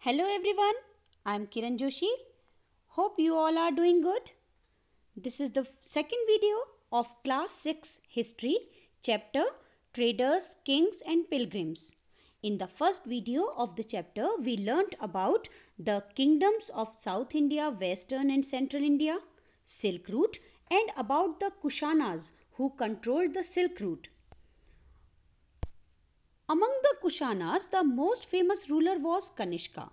Hello everyone, I'm Kiran Joshi. Hope you all are doing good. This is the second video of class 6 history chapter traders, kings and pilgrims. In the first video of the chapter we learnt about the kingdoms of South India, Western and Central India, Silk Route and about the Kushanas who controlled the Silk Route. Among the Kushanas, the most famous ruler was Kanishka.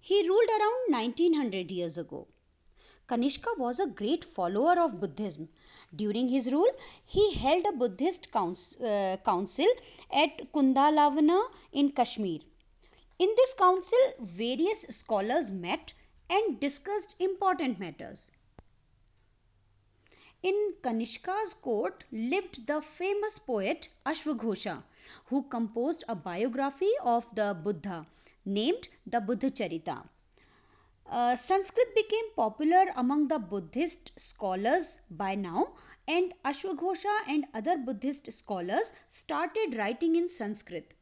He ruled around 1900 years ago. Kanishka was a great follower of Buddhism. During his rule, he held a Buddhist uh, council, at Kundalavana in Kashmir. In this council, various scholars met and discussed important matters. In Kanishka's court lived the famous poet Ashwaghosha, who composed a biography of the Buddha named the Buddha Uh, Sanskrit became popular among the Buddhist scholars by now, and Ashwaghosha and other Buddhist scholars started writing in Sanskrit.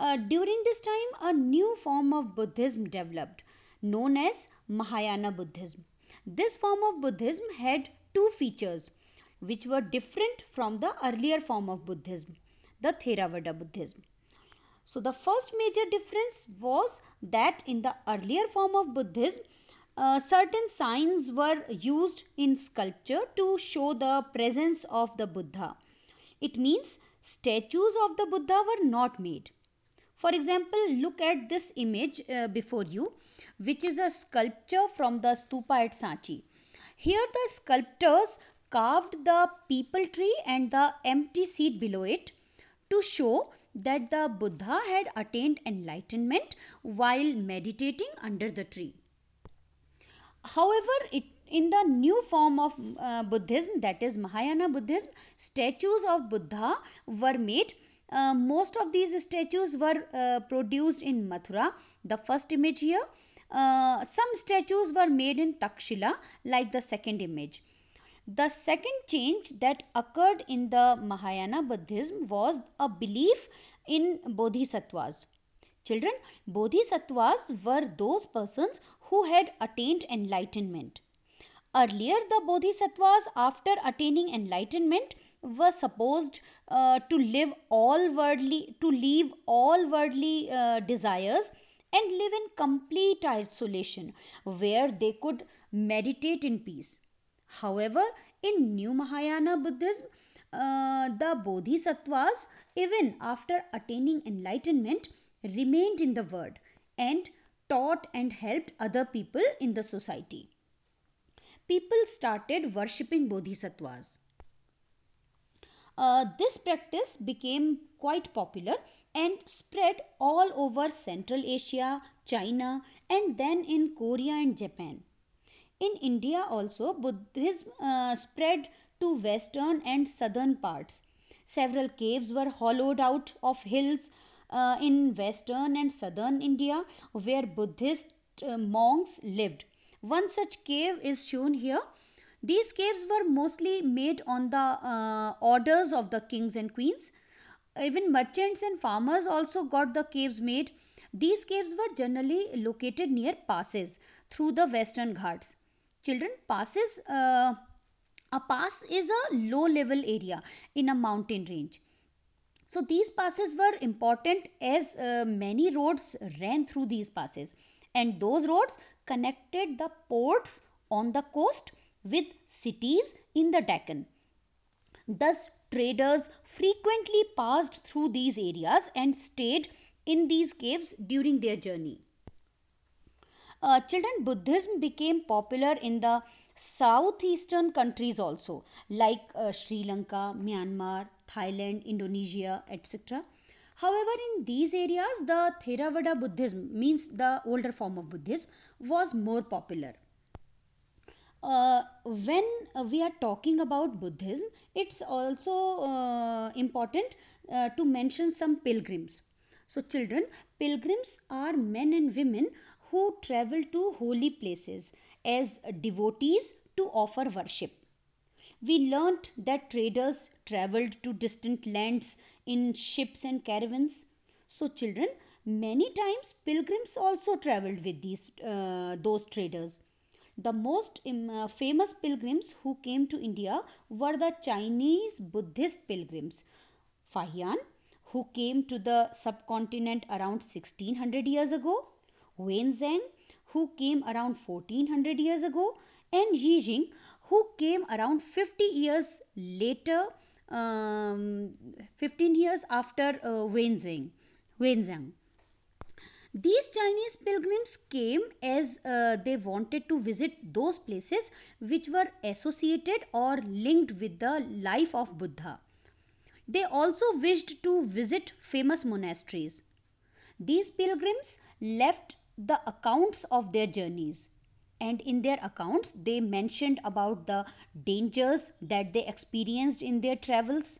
Uh, during this time, a new form of Buddhism developed known as Mahayana Buddhism. This form of Buddhism had two features which were different from the earlier form of Buddhism, the Theravada Buddhism. So, the first major difference was that in the earlier form of Buddhism, uh, certain signs were used in sculpture to show the presence of the Buddha. It means statues of the Buddha were not made. For example, look at this image uh, before you, which is a sculpture from the stupa at Sanchi. Here the sculptors carved the people tree and the empty seat below it to show that the Buddha had attained enlightenment while meditating under the tree. However, it, in the new form of uh, Buddhism, that is Mahayana Buddhism, statues of Buddha were made. Uh, most of these statues were uh, produced in Mathura. The first image here uh, some statues were made in Takshila like the second image. The second change that occurred in the Mahayana Buddhism was a belief in Bodhisattvas. Children, Bodhisattvas were those persons who had attained enlightenment. Earlier, the Bodhisattvas, after attaining enlightenment, were supposed uh, to live all worldly, to leave all worldly uh, desires and live in complete isolation where they could meditate in peace. However, in New Mahayana Buddhism, uh, the Bodhisattvas, even after attaining enlightenment, remained in the world and taught and helped other people in the society. People started worshipping Bodhisattvas. Uh, this practice became quite popular and spread all over Central Asia, China, and then in Korea and Japan. In India also, Buddhism uh, spread to western and southern parts. Several caves were hollowed out of hills uh, in western and southern India where Buddhist uh, monks lived. One such cave is shown here these caves were mostly made on the uh, orders of the kings and queens. Even merchants and farmers also got the caves made. These caves were generally located near passes through the western ghats. Children, passes, uh, a pass is a low level area in a mountain range. So these passes were important as uh, many roads ran through these passes and those roads connected the ports on the coast with cities in the Deccan. Thus, traders frequently passed through these areas and stayed in these caves during their journey. Uh, children, Buddhism became popular in the southeastern countries also, like uh, Sri Lanka, Myanmar, Thailand, Indonesia, etc. However, in these areas, the Theravada Buddhism, means the older form of Buddhism, was more popular uh, when we are talking about buddhism it's also uh, important uh, to mention some pilgrims so children pilgrims are men and women who travel to holy places as devotees to offer worship we learnt that traders traveled to distant lands in ships and caravans so children many times pilgrims also traveled with these uh, those traders the most um, uh, famous pilgrims who came to India were the Chinese Buddhist pilgrims. Fahian, who came to the subcontinent around 1600 years ago, Wenzhen, who came around 1400 years ago, and Yijing, who came around 50 years later, um, 15 years after uh, Wenzheng. Wenzheng. These Chinese pilgrims came as uh, they wanted to visit those places which were associated or linked with the life of Buddha. They also wished to visit famous monasteries. These pilgrims left the accounts of their journeys and in their accounts they mentioned about the dangers that they experienced in their travels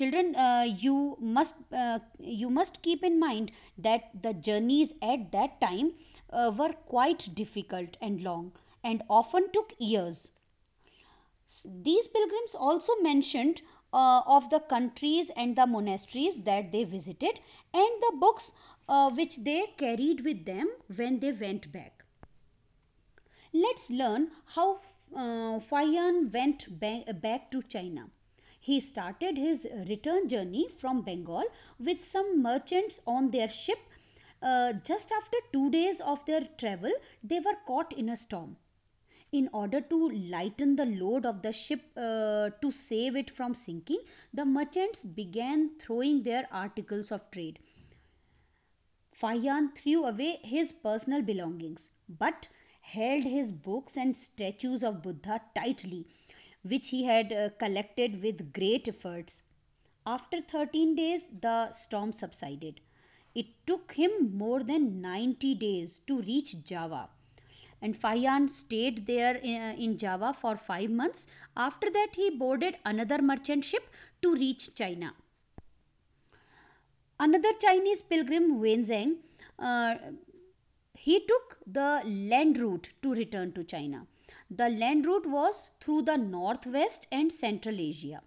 children uh, you must uh, you must keep in mind that the journeys at that time uh, were quite difficult and long and often took years these pilgrims also mentioned uh, of the countries and the monasteries that they visited and the books uh, which they carried with them when they went back let's learn how uh, Fayan went back to China he started his return journey from Bengal with some merchants on their ship. Uh, just after two days of their travel, they were caught in a storm. In order to lighten the load of the ship uh, to save it from sinking, the merchants began throwing their articles of trade. Fayan threw away his personal belongings, but held his books and statues of Buddha tightly which he had uh, collected with great efforts. After 13 days, the storm subsided. It took him more than 90 days to reach Java. And Fayan stayed there uh, in, Java for five months. After that, he boarded another merchant ship to reach China. Another Chinese pilgrim, Wen uh, he took the land route to return to China. The land route was through the northwest and central Asia.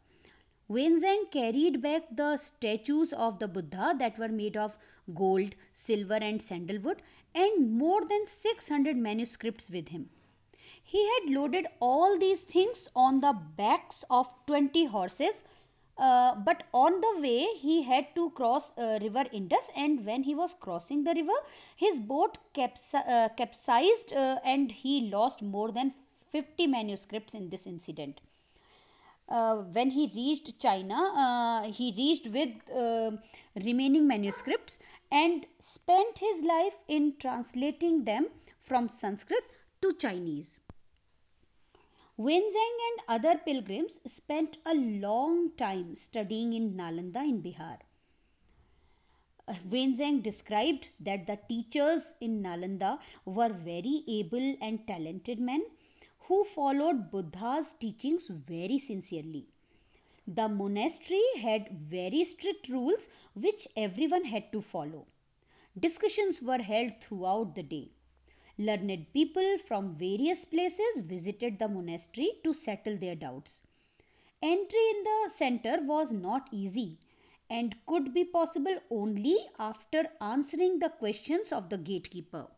Wenzheng carried back the statues of the Buddha that were made of gold, silver and sandalwood and more than 600 manuscripts with him. He had loaded all these things on the backs of 20 horses uh, but on the way he had to cross uh, river Indus and when he was crossing the river his boat capsi- uh, capsized uh, and he lost more than 50 manuscripts in this incident. Uh, when he reached China, uh, he reached with uh, remaining manuscripts and spent his life in translating them from Sanskrit to Chinese. Wenzheng and other pilgrims spent a long time studying in Nalanda in Bihar. Uh, Wenzheng described that the teachers in Nalanda were very able and talented men who followed Buddha's teachings very sincerely. The monastery had very strict rules which everyone had to follow. Discussions were held throughout the day. Learned people from various places visited the monastery to settle their doubts. Entry in the center was not easy and could be possible only after answering the questions of the gatekeeper.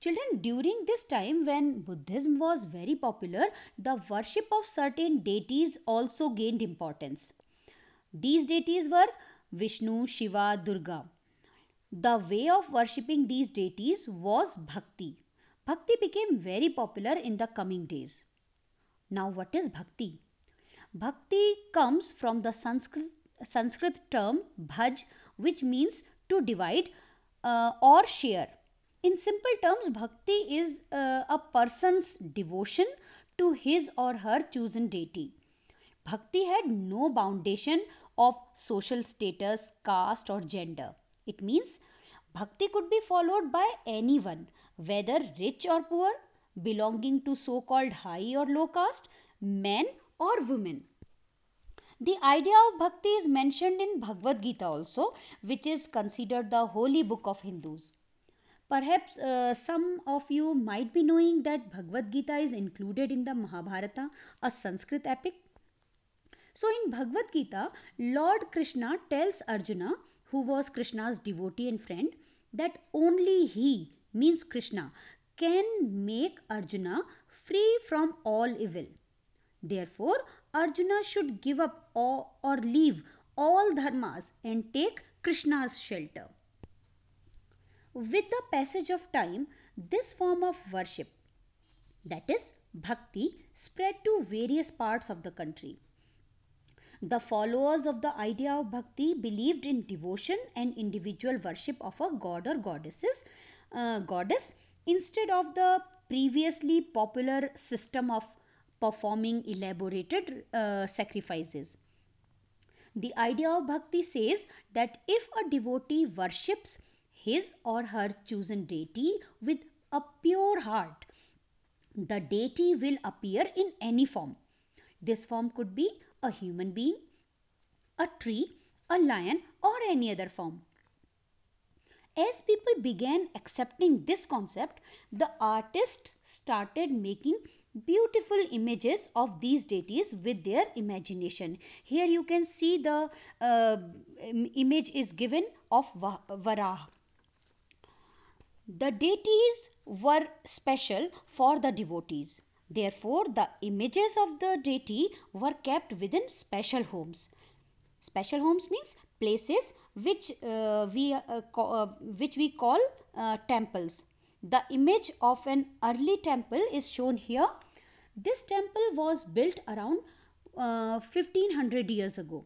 Children, during this time when Buddhism was very popular, the worship of certain deities also gained importance. These deities were Vishnu, Shiva, Durga. The way of worshipping these deities was bhakti. Bhakti became very popular in the coming days. Now, what is bhakti? Bhakti comes from the Sanskrit, Sanskrit term bhaj, which means to divide uh, or share. In simple terms, bhakti is uh, a person's devotion to his or her chosen deity. Bhakti had no foundation of social status, caste, or gender. It means bhakti could be followed by anyone, whether rich or poor, belonging to so called high or low caste, men or women. The idea of bhakti is mentioned in Bhagavad Gita also, which is considered the holy book of Hindus. Perhaps uh, some of you might be knowing that Bhagavad Gita is included in the Mahabharata, a Sanskrit epic. So in Bhagavad Gita, Lord Krishna tells Arjuna, who was Krishna's devotee and friend, that only he, means Krishna, can make Arjuna free from all evil. Therefore, Arjuna should give up or, or leave all dharmas and take Krishna's shelter with the passage of time, this form of worship, that is bhakti, spread to various parts of the country. The followers of the idea of bhakti believed in devotion and individual worship of a god or goddesses, uh, goddess instead of the previously popular system of performing elaborated uh, sacrifices. The idea of bhakti says that if a devotee worships his or her chosen deity with a pure heart. The deity will appear in any form. This form could be a human being, a tree, a lion, or any other form. As people began accepting this concept, the artists started making beautiful images of these deities with their imagination. Here you can see the uh, image is given of Varaha. The deities were special for the devotees. Therefore, the images of the deity were kept within special homes. Special homes means places which uh, we uh, uh, which we call uh, temples. The image of an early temple is shown here. This temple was built around 1500 uh, years ago.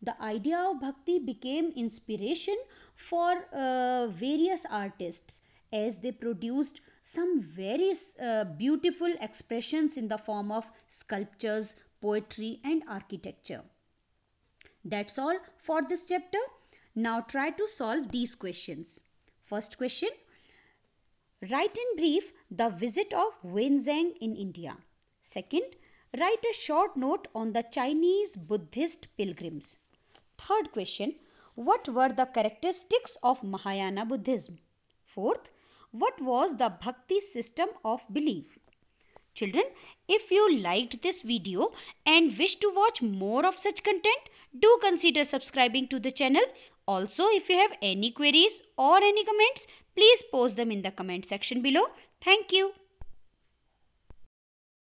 The idea of bhakti became inspiration for uh, various artists as they produced some very uh, beautiful expressions in the form of sculptures, poetry and architecture. That's all for this chapter. Now try to solve these questions. First question. Write in brief the visit of wenzhang in India. Second, write a short note on the Chinese Buddhist pilgrims. Third question, what were the characteristics of Mahayana Buddhism? Fourth, what was the Bhakti system of belief? Children, if you liked this video and wish to watch more of such content, do consider subscribing to the channel. Also, if you have any queries or any comments, please post them in the comment section below. Thank you.